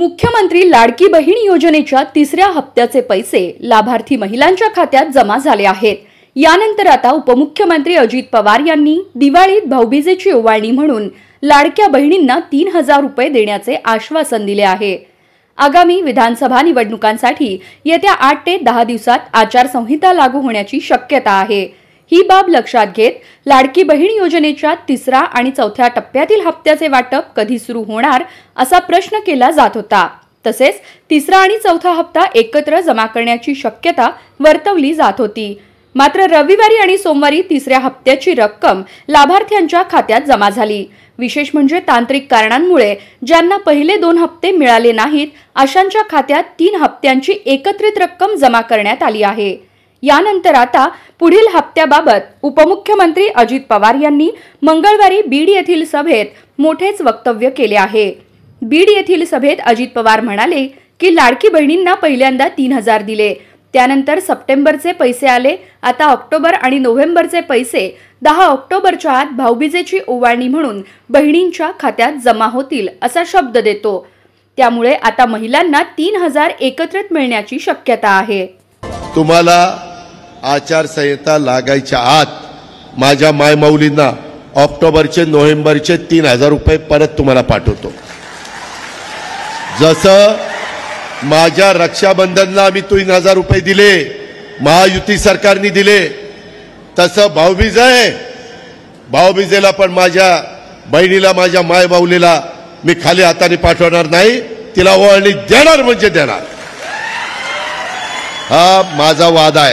मुख्यमंत्री लाडकी बहीण योजनेच्या तिसऱ्या हप्त्याचे पैसे लाभार्थी महिलांच्या खात्यात जमा झाले आहेत यानंतर आता उपमुख्यमंत्री अजित पवार यांनी दिवाळीत भाऊबीजेची ओवाळणी म्हणून लाडक्या बहिणींना तीन हजार रुपये देण्याचे आश्वासन दिले आहे आगामी विधानसभा निवडणुकांसाठी येत्या आठ ते दहा दिवसात आचारसंहिता लागू होण्याची शक्यता आहे ही बाब लक्षात घेत लाडकी बहीण योजनेच्या तिसरा आणि चौथ्या टप्प्यातील हप्त्याचे वाटप कधी सुरू होणार असा प्रश्न केला जात होता तसेच तिसरा आणि चौथा हप्ता एकत्र जमा करण्याची शक्यता वर्तवली जात होती मात्र रविवारी आणि सोमवारी तिसऱ्या हप्त्याची रक्कम लाभार्थ्यांच्या खात्यात जमा झाली विशेष म्हणजे तांत्रिक कारणांमुळे ज्यांना पहिले दोन हप्ते मिळाले नाहीत अशांच्या खात्यात तीन हप्त्यांची एकत्रित रक्कम जमा करण्यात आली आहे यानंतर आता पुढील हप्त्याबाबत उपमुख्यमंत्री अजित पवार यांनी मंगळवारी बीड येथील सभेत मोठेच वक्तव्य केले आहे बीड येथील सभेत अजित पवार म्हणाले की लाडकी बहिणींना पहिल्यांदा तीन हजार दिले त्यानंतर सप्टेंबरचे पैसे आले आता ऑक्टोबर आणि नोव्हेंबरचे पैसे दहा ऑक्टोबरच्या आत भाऊबीजेची ओवाळणी म्हणून बहिणींच्या खात्यात जमा होतील असा शब्द देतो त्यामुळे आता महिलांना तीन हजार एकत्रित मिळण्याची शक्यता आहे तुम्हाला आचारसंहिता लागायच्या आत माझ्या मायमाऊलींना ऑक्टोबरचे नोव्हेंबरचे तीन हजार रुपये परत तुम्हाला पाठवतो जसं माझ्या रक्षाबंधनला आम्ही तीन हजार रुपये दिले महायुती सरकारने दिले तसं भाऊबीज आहे भाऊबीजेला पण माझ्या बहिणीला माझ्या मायमाऊलीला मी खाली हाताने पाठवणार नाही तिला ओळणी देणार म्हणजे देणार हा माझा वाद आहे